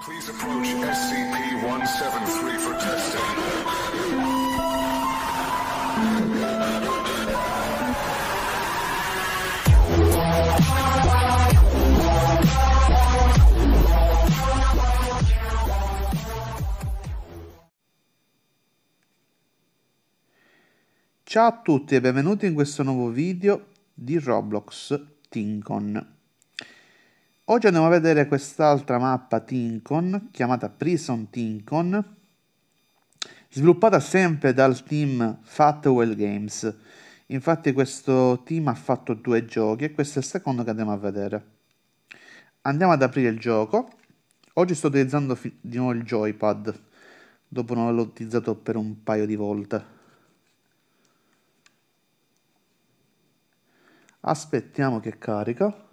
Please approach SCP-173 for testing. Ciao a tutti e benvenuti in questo nuovo video di Roblox Tincon. Oggi andiamo a vedere quest'altra mappa Tincon, chiamata Prison Tincon, sviluppata sempre dal team Fatwell Games. Infatti questo team ha fatto due giochi e questo è il secondo che andiamo a vedere. Andiamo ad aprire il gioco. Oggi sto utilizzando di nuovo il joypad, dopo non l'ho utilizzato per un paio di volte. Aspettiamo che carica.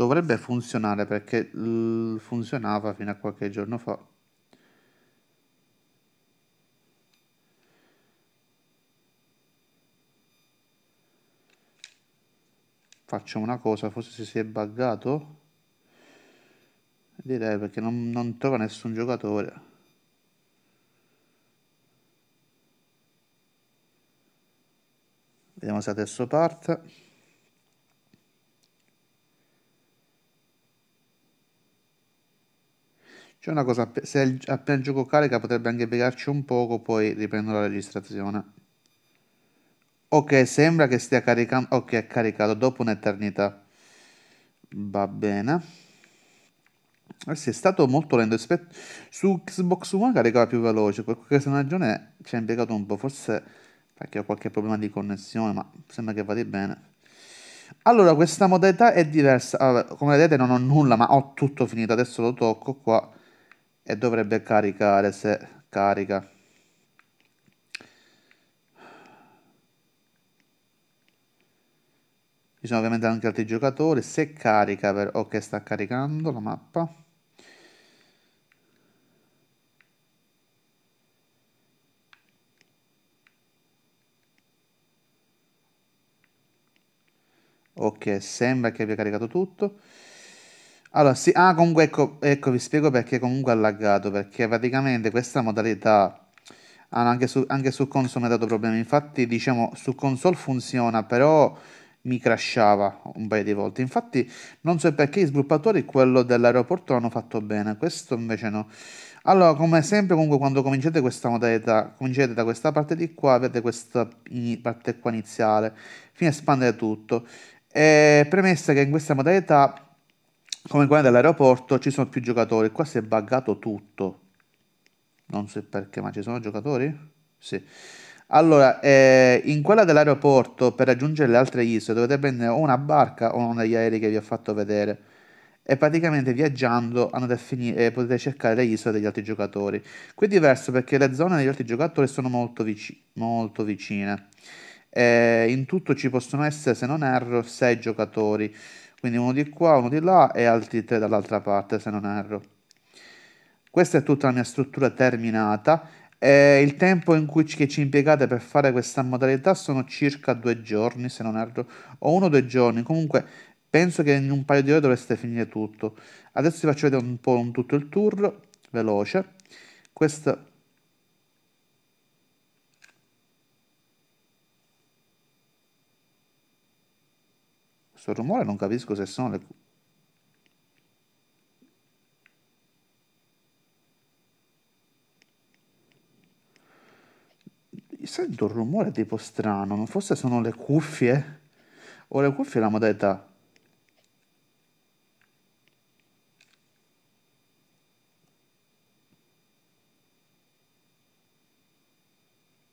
dovrebbe funzionare perché funzionava fino a qualche giorno fa faccio una cosa forse si è buggato direi perché non, non trova nessun giocatore vediamo se adesso parte C'è una cosa, se è appena gioco carica potrebbe anche piegarci un poco, poi riprendo la registrazione. Ok, sembra che stia caricando... Ok, è caricato dopo un'eternità. Va bene. Eh sì, è stato molto lento. Su Xbox One caricava più veloce, per questa ragione ci ha impiegato un po', forse perché ho qualche problema di connessione, ma sembra che vada bene. Allora, questa modalità è diversa. Allora, come vedete non ho nulla, ma ho tutto finito. Adesso lo tocco qua e dovrebbe caricare se carica ci sono ovviamente anche altri giocatori se carica per... ok sta caricando la mappa ok sembra che abbia caricato tutto allora, sì, ah, comunque ecco, ecco vi spiego perché comunque ha laggato, perché praticamente questa modalità anche su, anche su console mi ha dato problemi, infatti diciamo su console funziona, però mi crashava un paio di volte. Infatti, non so perché i sviluppatori quello dell'aeroporto l'hanno fatto bene, questo invece no. Allora, come sempre, comunque, quando cominciate questa modalità, cominciate da questa parte di qua, avete questa parte qua iniziale, fino a espandere tutto. E premessa che in questa modalità come quella dell'aeroporto ci sono più giocatori. Qua si è buggato tutto. Non so perché, ma ci sono giocatori? Sì. Allora, eh, in quella dell'aeroporto per raggiungere le altre isole dovete prendere o una barca o uno degli aerei che vi ho fatto vedere. E praticamente viaggiando finire, eh, potete cercare le isole degli altri giocatori. Qui è diverso perché le zone degli altri giocatori sono molto, vici molto vicine. Eh, in tutto ci possono essere, se non erro, 6 giocatori quindi uno di qua, uno di là e altri tre dall'altra parte se non erro. Questa è tutta la mia struttura terminata e il tempo in cui ci, ci impiegate per fare questa modalità sono circa due giorni se non erro, o uno o due giorni, comunque penso che in un paio di ore dovreste finire tutto. Adesso vi faccio vedere un po' un tutto il tour, veloce. Questo Sto rumore non capisco se sono le... Sento un rumore tipo strano, non forse sono le cuffie? O le cuffie la modalità?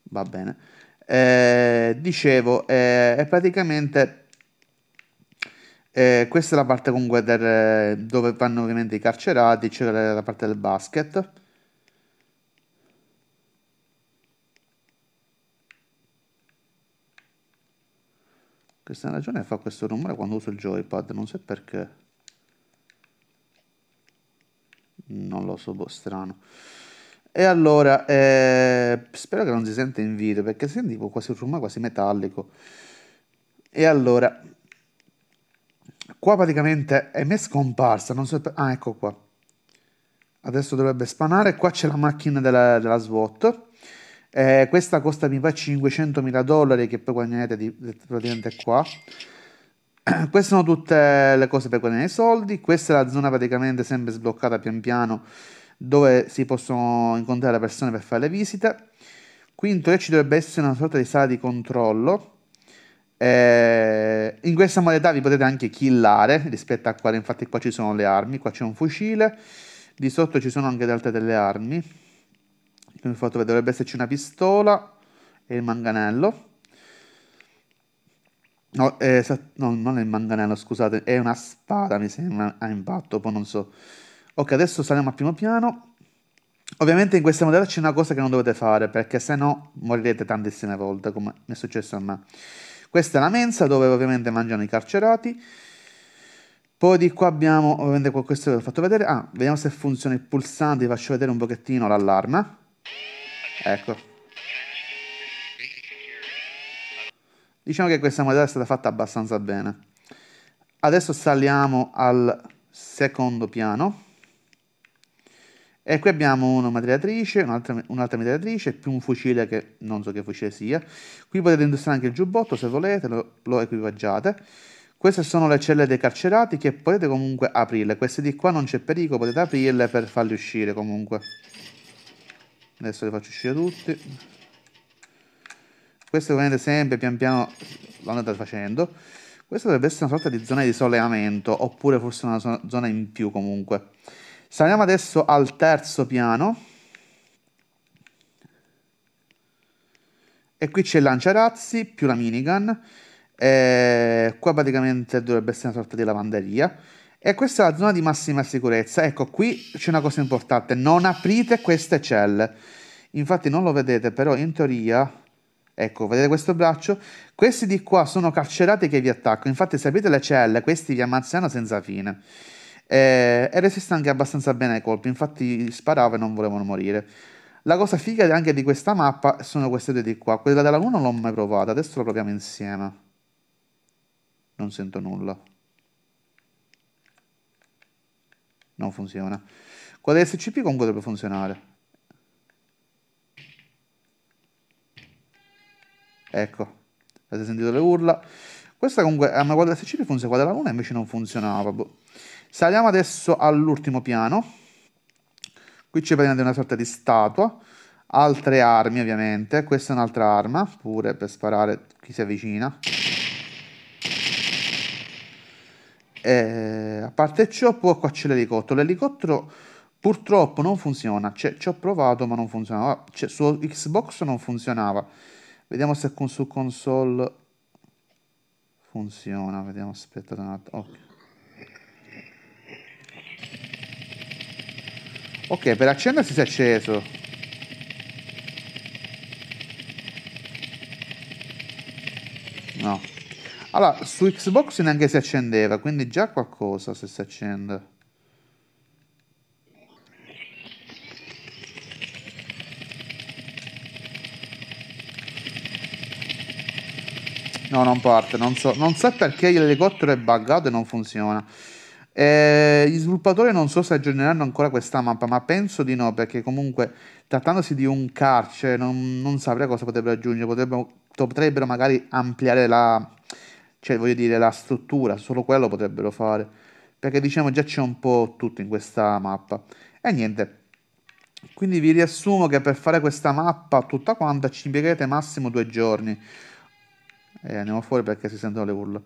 Va bene. Eh, dicevo, eh, è praticamente eh, questa è la parte comunque del, eh, dove vanno ovviamente i carcerati, c'è cioè la parte del basket. Questa è una ragione fa questo rumore quando uso il joypad, non so perché. Non lo so, boh, strano. E allora, eh, spero che non si sente in video, perché sentivo quasi un rumore quasi metallico. E allora, qua praticamente è me scomparsa, non so... Ah, ecco qua. Adesso dovrebbe spanare, qua c'è la macchina della, della SWAT. Eh, questa costa mi fa 500.000 dollari che poi guadagnate di, praticamente qua. Queste sono tutte le cose per guadagnare i soldi. Questa è la zona praticamente sempre sbloccata pian piano dove si possono incontrare le persone per fare le visite. Quinto, che ci dovrebbe essere una sorta di sala di controllo eh, in questa modalità vi potete anche killare rispetto a qua, infatti qua ci sono le armi, qua c'è un fucile, di sotto ci sono anche altre delle armi, come foto dovrebbe esserci una pistola e il manganello. No, eh, no, non è il manganello, scusate, è una spada, mi sembra, a impatto, poi non so. Ok, adesso saliamo al primo piano. Ovviamente in questa modalità c'è una cosa che non dovete fare, perché se no morirete tantissime volte, come mi è successo a me. Questa è la mensa dove ovviamente mangiano i carcerati. Poi di qua abbiamo, ovviamente questo ve l'ho fatto vedere. Ah, vediamo se funziona il pulsante, vi faccio vedere un pochettino l'allarme. Ecco. Diciamo che questa modalità è stata fatta abbastanza bene. Adesso saliamo al secondo piano. E qui abbiamo una materiatrice, un'altra, un'altra materiatrice, più un fucile che non so che fucile sia. Qui potete indossare anche il giubbotto se volete, lo, lo equipaggiate. Queste sono le celle dei carcerati che potete comunque aprirle. Queste di qua non c'è pericolo, potete aprirle per farli uscire comunque. Adesso le faccio uscire tutti. Queste ovviamente sempre pian piano lo andate facendo. Questa dovrebbe essere una sorta di zona di soleamento, oppure forse una zona in più comunque. Saliamo adesso al terzo piano. E qui c'è il lanciarazzi più la minigun. E qua praticamente dovrebbe essere una sorta di lavanderia. E questa è la zona di massima sicurezza. Ecco, qui c'è una cosa importante. Non aprite queste celle. Infatti non lo vedete, però in teoria... Ecco, vedete questo braccio? Questi di qua sono carcerati che vi attaccano. Infatti se aprite le celle, questi vi ammazzano senza fine e, e resiste anche abbastanza bene ai colpi, infatti sparava e non volevano morire. La cosa figa anche di questa mappa sono queste due di qua, quella della luna non l'ho mai provata, adesso la proviamo insieme. Non sento nulla. Non funziona. Quella di SCP comunque dovrebbe funzionare. Ecco, avete sentito le urla. Questa comunque è una quadra SCP, funziona quadra luna, invece non funzionava. Boh. Saliamo adesso all'ultimo piano. Qui c'è praticamente una sorta di statua. Altre armi, ovviamente. Questa è un'altra arma, pure per sparare chi si avvicina. E, a parte ciò, poi qua c'è l'elicottero. L'elicottero purtroppo non funziona. Cioè, ci ho provato, ma non funzionava. Cioè, su Xbox non funzionava. Vediamo se su console funziona, vediamo, aspetta un attimo. Okay. ok, per accendersi si è acceso. No. Allora, su Xbox neanche si accendeva, quindi già qualcosa se si accende. No, non parte, non so, non so perché l'elicottero è buggato e non funziona. Eh, gli sviluppatori non so se aggiorneranno ancora questa mappa, ma penso di no, perché comunque trattandosi di un carcere non, non saprei cosa potrebbero aggiungere, potrebbero, potrebbero magari ampliare la, cioè, dire, la, struttura, solo quello potrebbero fare, perché diciamo già c'è un po' tutto in questa mappa. E niente, quindi vi riassumo che per fare questa mappa tutta quanta ci impiegherete massimo due giorni. E eh, andiamo fuori perché si sentono le urla.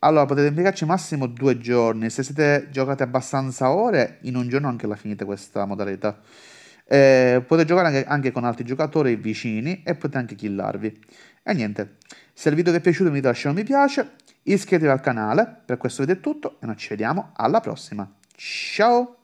Allora, potete impiegarci massimo due giorni. Se siete giocate abbastanza ore, in un giorno anche la finite questa modalità. Eh, potete giocare anche, anche, con altri giocatori vicini e potete anche killarvi. E niente, se il video vi è piaciuto mi lasciate un mi piace, iscrivetevi al canale, per questo video è tutto e noi ci vediamo alla prossima. Ciao!